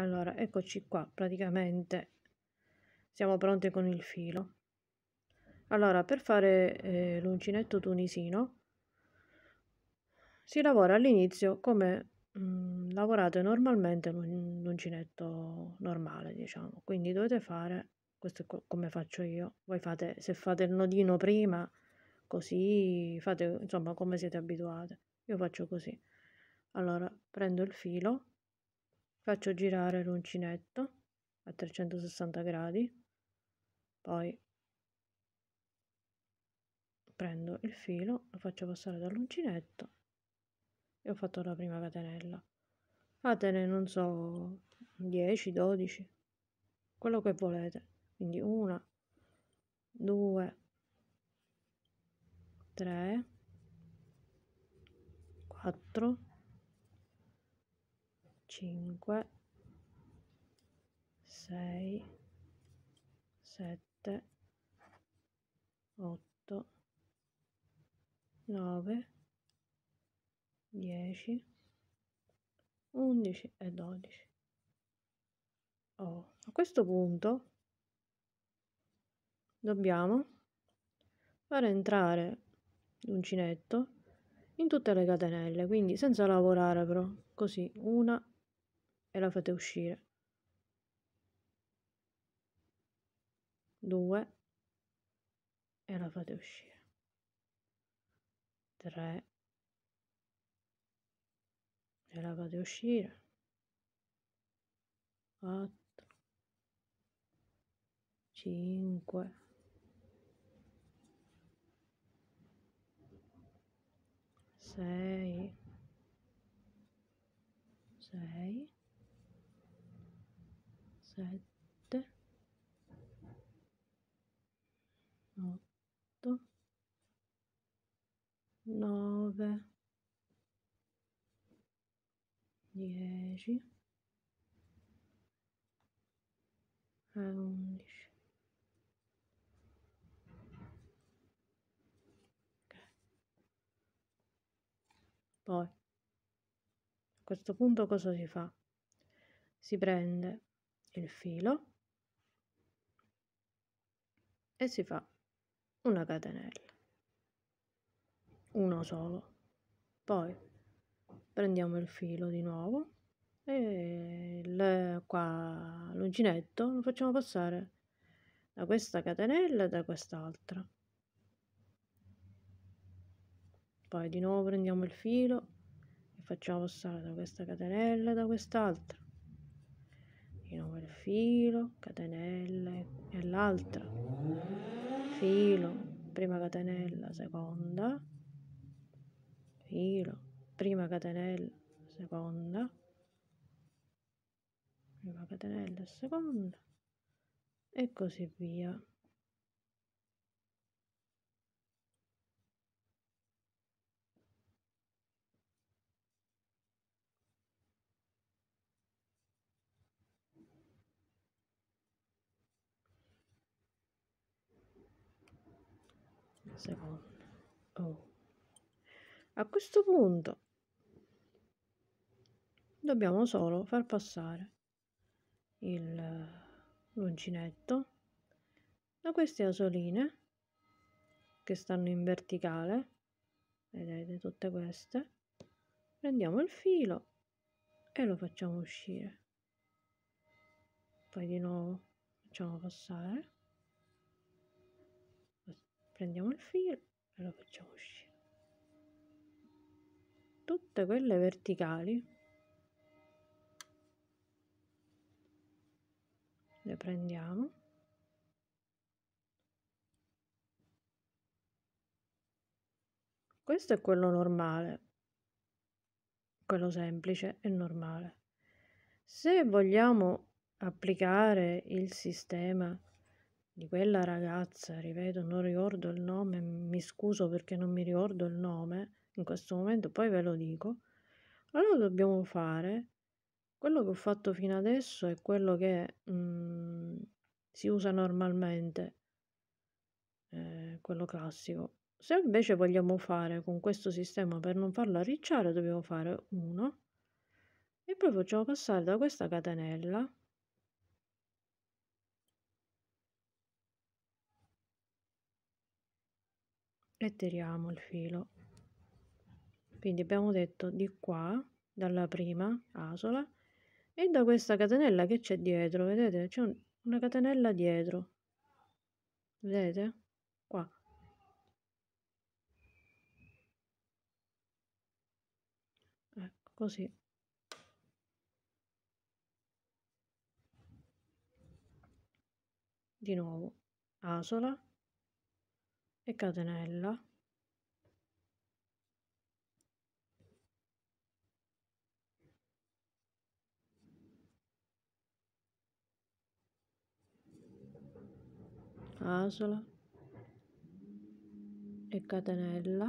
allora eccoci qua praticamente siamo pronte con il filo allora per fare eh, l'uncinetto tunisino si lavora all'inizio come mh, mm, lavorate normalmente l'uncinetto normale diciamo quindi dovete fare questo è co come faccio io voi fate se fate il nodino prima così fate insomma come siete abituate io faccio così allora prendo il filo faccio girare l'uncinetto a 360 gradi poi prendo il filo lo faccio passare dall'uncinetto e ho fatto la prima catenella fatene non so 10 12 quello che volete quindi una due tre quattro 5 6 7 8 9 10 11 e 12 oh, a questo punto dobbiamo far entrare l'uncinetto in tutte le catenelle quindi senza lavorare però così una e la fate uscire. 2 e la fate uscire. 3 e la fate uscire. 8 5 6 6 7 8 9 10 11 Poi a questo punto cosa si fa? Si prende il filo e si fa una catenella uno solo poi prendiamo il filo di nuovo e il, qua l'uncinetto lo facciamo passare da questa catenella e da quest'altra poi di nuovo prendiamo il filo e facciamo passare da questa catenella e da quest'altra innova il filo, catenelle e l'altra, filo, prima catenella, seconda, filo, prima catenella, seconda, prima catenella, seconda e così via. secondo. Oh. A questo punto dobbiamo solo far passare il eh, l'uncinetto da queste asoline che stanno in verticale vedete tutte queste prendiamo il filo e lo facciamo uscire poi di nuovo facciamo passare prendiamo il filo e lo facciamo uscire tutte quelle verticali le prendiamo questo è quello normale quello semplice e normale se vogliamo applicare il sistema di quella ragazza, ripeto, non ricordo il nome, mi scuso perché non mi ricordo il nome in questo momento, poi ve lo dico. Allora dobbiamo fare quello che ho fatto fino adesso e quello che mh, mm, si usa normalmente, eh, quello classico. Se invece vogliamo fare con questo sistema per non farlo arricciare, dobbiamo fare 1 e poi facciamo passare da questa catenella e tiriamo il filo quindi abbiamo detto di qua dalla prima asola e da questa catenella che c'è dietro vedete c'è un, una catenella dietro vedete qua ecco così di nuovo asola e catenella asola e catenella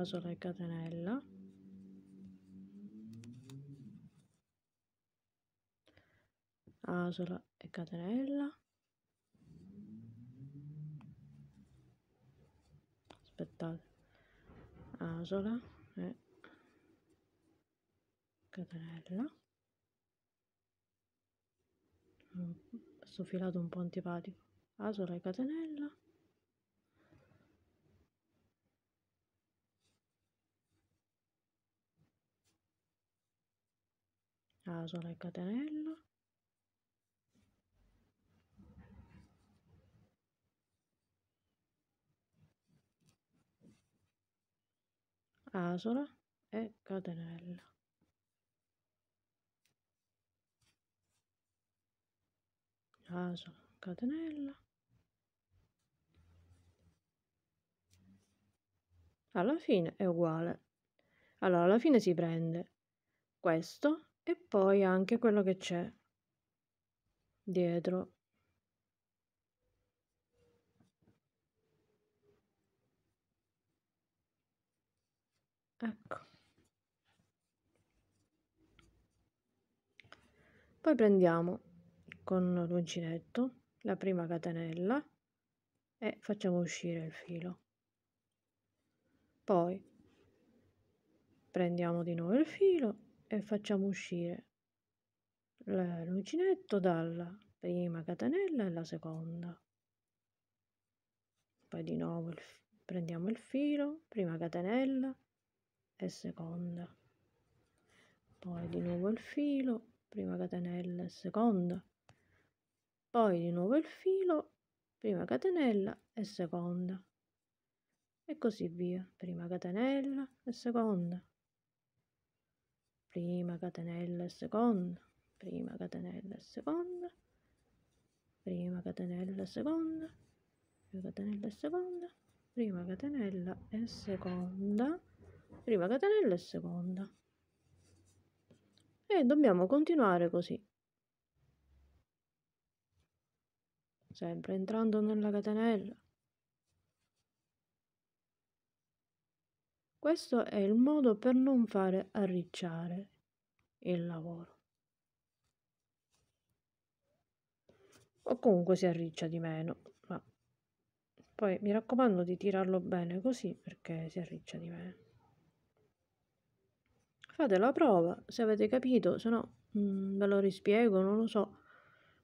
asola e catenella Asola e Catenella. Aspettate. Asola e Catenella. Sto filato un po' antipatico. Asola e Catenella. Asola e Catenella. Asola e catenella asola catenella alla fine è uguale allora alla fine si prende questo e poi anche quello che c'è dietro ecco poi prendiamo con l'uncinetto la prima catenella e facciamo uscire il filo poi prendiamo di nuovo il filo e facciamo uscire l'uncinetto dalla prima catenella e la seconda poi di nuovo il, prendiamo il filo prima catenella e seconda poi di nuovo il filo prima catenella e seconda poi di nuovo il filo prima catenella e seconda e così via prima catenella e seconda prima catenella e seconda prima catenella e seconda prima catenella e seconda prima catenella e seconda prima catenella e seconda prima catenella e seconda e dobbiamo continuare così sempre entrando nella catenella questo è il modo per non fare arricciare il lavoro o comunque si arriccia di meno ma poi mi raccomando di tirarlo bene così perché si arriccia di meno Fate la prova, se avete capito, se no mh, mm, ve lo rispiego, non lo so.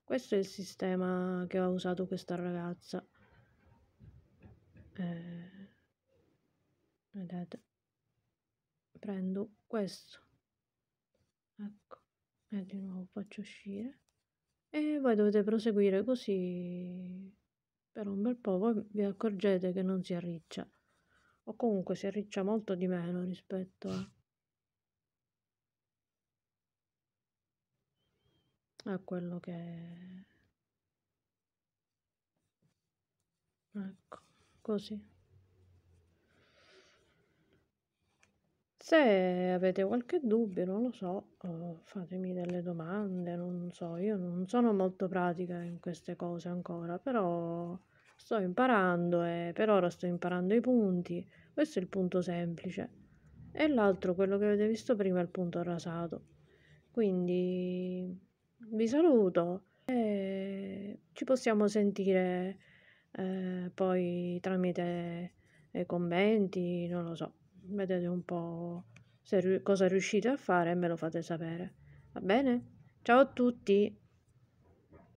Questo è il sistema che ha usato questa ragazza. Eh, vedete, prendo questo. Ecco, e di nuovo faccio uscire. E voi dovete proseguire così per un bel po', voi vi accorgete che non si arriccia. O comunque si arriccia molto di meno rispetto a... a quello che ecco così se avete qualche dubbio non lo so eh, fatemi delle domande non so io non sono molto pratica in queste cose ancora però sto imparando e per ora sto imparando i punti questo è il punto semplice e l'altro quello che avete visto prima è il punto rasato quindi vi saluto e eh, ci possiamo sentire eh, poi tramite eh, commenti, non lo so, vedete un po' se, cosa riuscite a fare e me lo fate sapere. Va bene? Ciao a tutti!